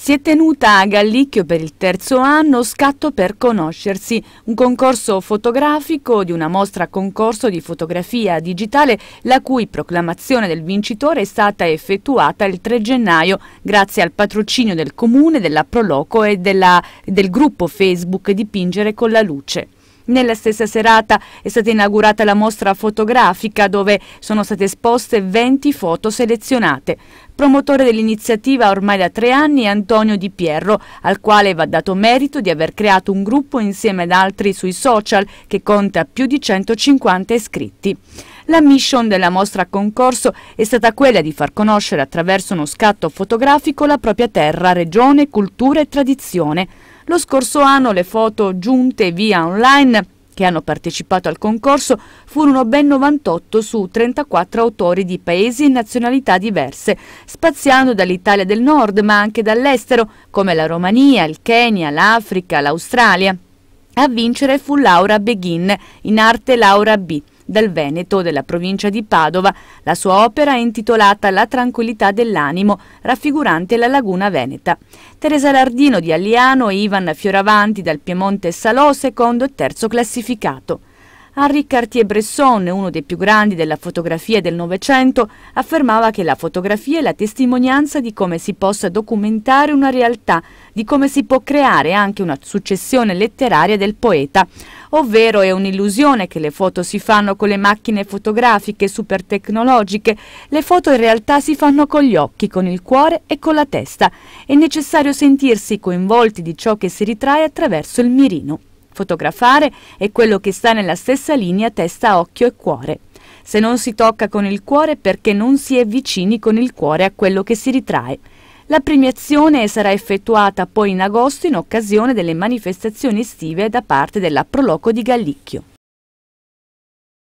Si è tenuta a Gallicchio per il terzo anno Scatto per conoscersi, un concorso fotografico di una mostra concorso di fotografia digitale la cui proclamazione del vincitore è stata effettuata il 3 gennaio grazie al patrocinio del comune, della Proloco e della, del gruppo Facebook Dipingere con la luce. Nella stessa serata è stata inaugurata la mostra fotografica dove sono state esposte 20 foto selezionate. Promotore dell'iniziativa ormai da tre anni è Antonio Di Pierro, al quale va dato merito di aver creato un gruppo insieme ad altri sui social che conta più di 150 iscritti. La mission della mostra concorso è stata quella di far conoscere attraverso uno scatto fotografico la propria terra, regione, cultura e tradizione. Lo scorso anno le foto giunte via online che hanno partecipato al concorso furono ben 98 su 34 autori di paesi e nazionalità diverse, spaziando dall'Italia del Nord ma anche dall'estero, come la Romania, il Kenya, l'Africa, l'Australia. A vincere fu Laura Begin, in arte Laura B., dal Veneto, della provincia di Padova, la sua opera è intitolata La tranquillità dell'animo, raffigurante la laguna veneta. Teresa Lardino di Alliano e Ivan Fioravanti dal Piemonte Salò, secondo e terzo classificato. Henri Cartier-Bresson, uno dei più grandi della fotografia del Novecento, affermava che la fotografia è la testimonianza di come si possa documentare una realtà, di come si può creare anche una successione letteraria del poeta. Ovvero è un'illusione che le foto si fanno con le macchine fotografiche super tecnologiche, le foto in realtà si fanno con gli occhi, con il cuore e con la testa. È necessario sentirsi coinvolti di ciò che si ritrae attraverso il mirino. Fotografare è quello che sta nella stessa linea testa, occhio e cuore. Se non si tocca con il cuore perché non si è vicini con il cuore a quello che si ritrae. La premiazione sarà effettuata poi in agosto in occasione delle manifestazioni estive da parte della Proloco di Gallicchio.